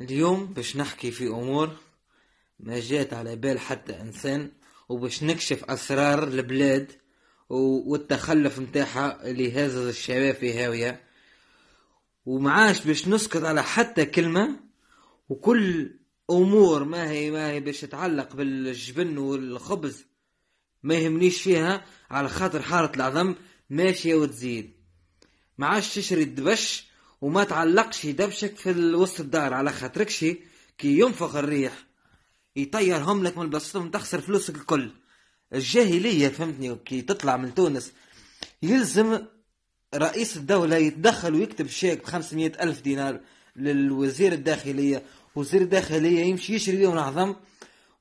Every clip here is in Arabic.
اليوم باش نحكي في امور ما جات على بال حتى انسان وباش نكشف اسرار البلاد والتخلف متاعها اللي هزز الشباب في هاوية ومعاش باش نسكت على حتى كلمة وكل امور ما هي ما هي باش تتعلق بالجبن والخبز ما يهمنيش فيها على خاطر حارة العظم ماشية وتزيد ما عادش تشري الدبش وما تعلقش دبشك في وسط الدار على خاطرك شي كي ينفخ الريح يطيرهم لك من البسطهم تخسر فلوسك الكل الجاهلية فهمتني كي تطلع من تونس يلزم رئيس الدولة يتدخل ويكتب شيك بخمسمية ألف دينار للوزير الداخلية وزير الداخلية يمشي يشري بيهم العظم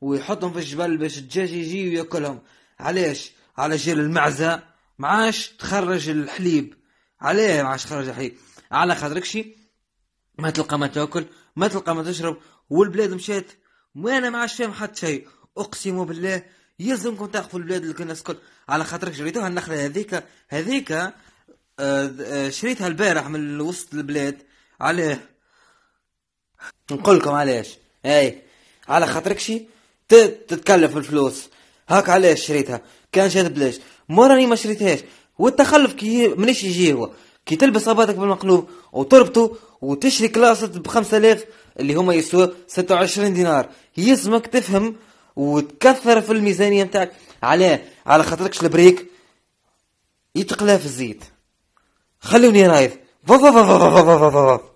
ويحطهم في الجبل باش الدجاج يجي وياكلهم علاش على جيل المعزة معاش تخرج الحليب ما عادش خرج حي على خاطرك شي ما تلقى ما تاكل ما تلقى ما تشرب والبلاد مشات وانا ما عادش فاهم حتى شيء اقسم بالله يلزمكم تاخذوا البلاد اللي كنا الكل على خاطرك شريتوها النخله هذيك هذيك آه، آه، شريتها البارح من وسط البلاد عليه نقول لكم علاش اي على خاطرك شي تتكلف الفلوس هاك علاش شريتها كان شريت بلاش مو راني ما شريتهاش والتخلف كي منيش يجي هو كي تلبس رباطك بالمقلوب وتربطه وتشري كلاسة ب 5000 اللي هما يسوى 26 دينار يلزمك تفهم وتكثر في الميزانية نتاعك علاه على خاطركش البريك يتقلى في الزيت خلوني رايض